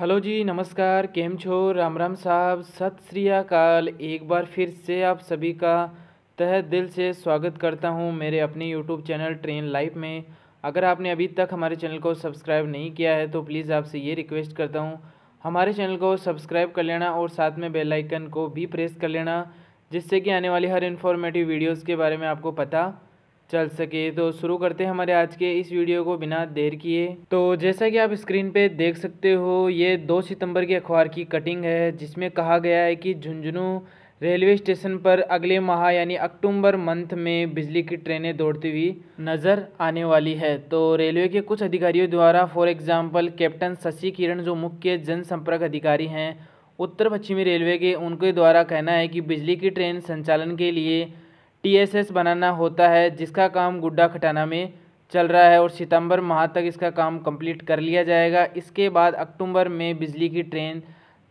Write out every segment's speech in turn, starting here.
hello जी नमस्कार केम छो राम राम साहब सत श्री अकाल एक बार फिर से आप सभी का तह दिल से स्वागत करता हूं मेरे अपने यूट्यूब चैनल ट्रेन लाइफ में अगर आपने अभी तक हमारे चैनल को सब्सक्राइब नहीं किया है तो प्लीज़ आपसे ये रिक्वेस्ट करता हूं हमारे चैनल को सब्सक्राइब कर लेना और साथ में बेलाइकन को भी प्रेस कर लेना जिससे कि आने वाली हर इन्फॉर्मेटिव वीडियोज़ के बारे में आपको पता चल सके तो शुरू करते हैं हमारे आज के इस वीडियो को बिना देर किए तो जैसा कि आप स्क्रीन पे देख सकते हो ये दो सितंबर के अखबार की कटिंग है जिसमें कहा गया है कि झुंझुनू रेलवे स्टेशन पर अगले माह यानी अक्टूबर मंथ में बिजली की ट्रेनें दौड़ती हुई नज़र आने वाली है तो रेलवे के कुछ अधिकारियों द्वारा for example captain Shashi Kiran जो मुख्य जनसंपर्क अधिकारी हैं उत्तर पश्चिमी रेलवे के उनके द्वारा कहना है कि बिजली की ट्रेन संचालन के लिए टीएसएस बनाना होता है जिसका काम गुड्डा खटाना में चल रहा है और सितंबर माह तक इसका काम कंप्लीट कर लिया जाएगा इसके बाद अक्टूबर में बिजली की ट्रेन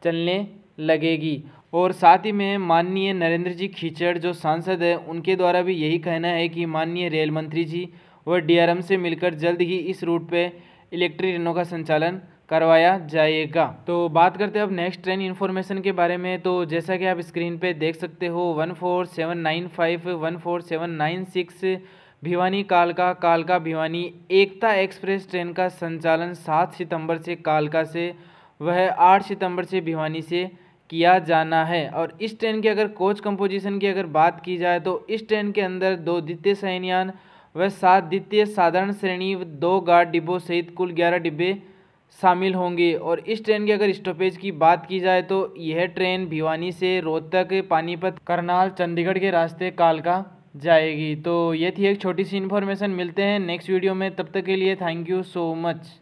चलने लगेगी और साथ ही में माननीय नरेंद्र जी खीचड़ जो सांसद है उनके द्वारा भी यही कहना है कि माननीय रेल मंत्री जी वह डी से मिलकर जल्द ही इस रूट पर इलेक्ट्रिक ट्रेनों का संचालन करवाया जाएगा तो बात करते हैं अब नेक्स्ट ट्रेन इन्फॉर्मेशन के बारे में तो जैसा कि आप स्क्रीन पे देख सकते हो one four seven nine five one four seven nine six Bhiwani कालका कालका भिवानी एकता एक्सप्रेस ट्रेन का संचालन सात सितंबर से कालका से वह आठ सितंबर से भिवानी से किया जाना है और इस ट्रेन की अगर कोच कंपोजिशन की अगर बात की जाए तो इस ट्रेन के अंदर दो द्वितीय सैनियान व सात द्वितीय साधारण श्रेणी दो गार्ड डिब्बों सहित कुल ग्यारह डिब्बे शामिल होंगे और इस ट्रेन की अगर स्टॉपेज की बात की जाए तो यह ट्रेन भिवानी से रोहतक पानीपत करनाल चंडीगढ़ के रास्ते कालका जाएगी तो ये थी एक छोटी सी इन्फॉर्मेशन मिलते हैं नेक्स्ट वीडियो में तब तक के लिए थैंक यू सो मच